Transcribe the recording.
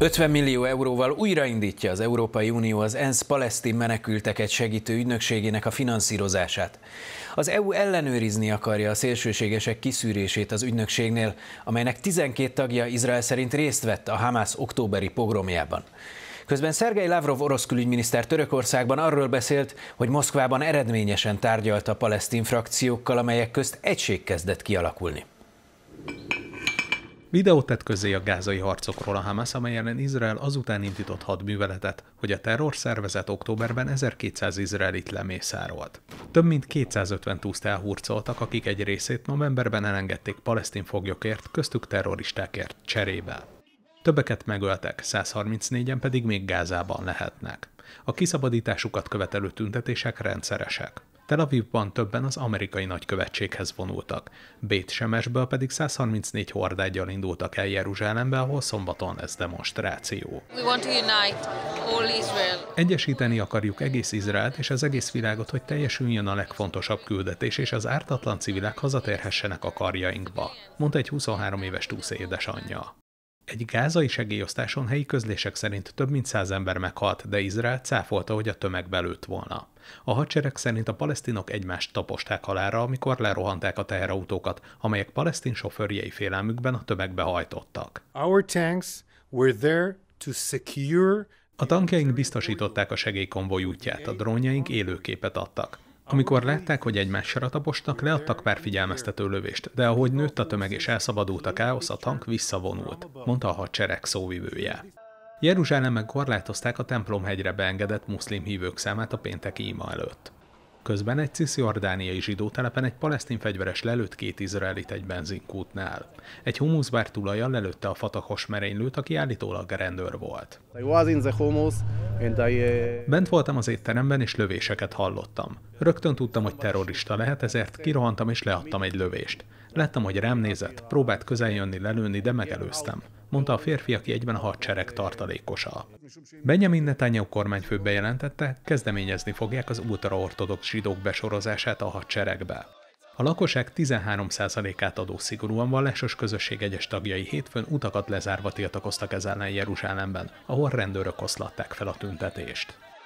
50 millió euróval újraindítja az Európai Unió az ENSZ palesztin menekülteket segítő ügynökségének a finanszírozását. Az EU ellenőrizni akarja a szélsőségesek kiszűrését az ügynökségnél, amelynek 12 tagja Izrael szerint részt vett a Hamász októberi pogromjában. Közben Szergei Lavrov orosz külügyminiszter Törökországban arról beszélt, hogy Moszkvában eredményesen tárgyalt a palesztin frakciókkal, amelyek közt egység kezdett kialakulni. Videót tett közzé a gázai harcokról a Hamas, amelyen Izrael azután indított hadműveletet, hogy a terrorszervezet októberben 1200 izraelit lemészárolt. Több mint 250 túszt elhurcoltak, akik egy részét novemberben elengedték palesztin foglyokért, köztük terroristákért cserébe. Többeket megöltek, 134-en pedig még Gázában lehetnek. A kiszabadításukat követelő tüntetések rendszeresek. Tel Avivban többen az amerikai nagykövetséghez vonultak, Bét Semesből pedig 134 hordágyal indultak el Jeruzsálembe, ahol szombaton lesz demonstráció. Egyesíteni akarjuk egész Izraelt és az egész világot, hogy teljesüljön a legfontosabb küldetés, és az ártatlan civilek hazatérhessenek a karjainkba, mondta egy 23 éves túszédes anyja. Egy gázai segélyosztáson helyi közlések szerint több mint száz ember meghalt, de Izrael cáfolta, hogy a tömeg belőtt volna. A hadsereg szerint a palesztinok egymást taposták halára, amikor lerohanták a teherautókat, amelyek palesztin sofőrjei félelmükben a tömegbe hajtottak. Our tanks were there to secure a tankjaink biztosították a segélykonvoj útját, a drónjaink élőképet adtak. Amikor látták, hogy egymásra tapostak, leadtak pár figyelmeztető lövést, de ahogy nőtt a tömeg és elszabadult a káosz, a tank visszavonult, mondta a hadsereg szóvivője. Jeruzsálemben korlátozták a templomhegyre beengedett muszlim hívők számát a pénteki ima előtt. Közben egy cisziordániai zsidó telepen egy palesztin fegyveres lelőtt két izraelit egy benzinkútnál. Egy humuszbár tulaja lelőtte a fatakos merénylőt, aki állítólag rendőr volt. Eh, Bent voltam az étteremben, és lövéseket hallottam. Rögtön tudtam, hogy terrorista lehet, ezért kirohantam és leadtam egy lövést. Láttam, hogy rám nézett, próbált közel jönni, lelőni, de megelőztem, mondta a férfi, aki egyben a hadsereg tartalékosa. Benjamin Netanyahu kormányfő bejelentette, kezdeményezni fogják az ultraortodox zsidók besorozását a hadseregbe. A lakosság 13%-át adó szigorúan vallásos közösség egyes tagjai hétfőn utakat lezárva tiltakoztak ez ellen Jeruzsálemben, ahol rendőrök oszlatták fel a tüntetést.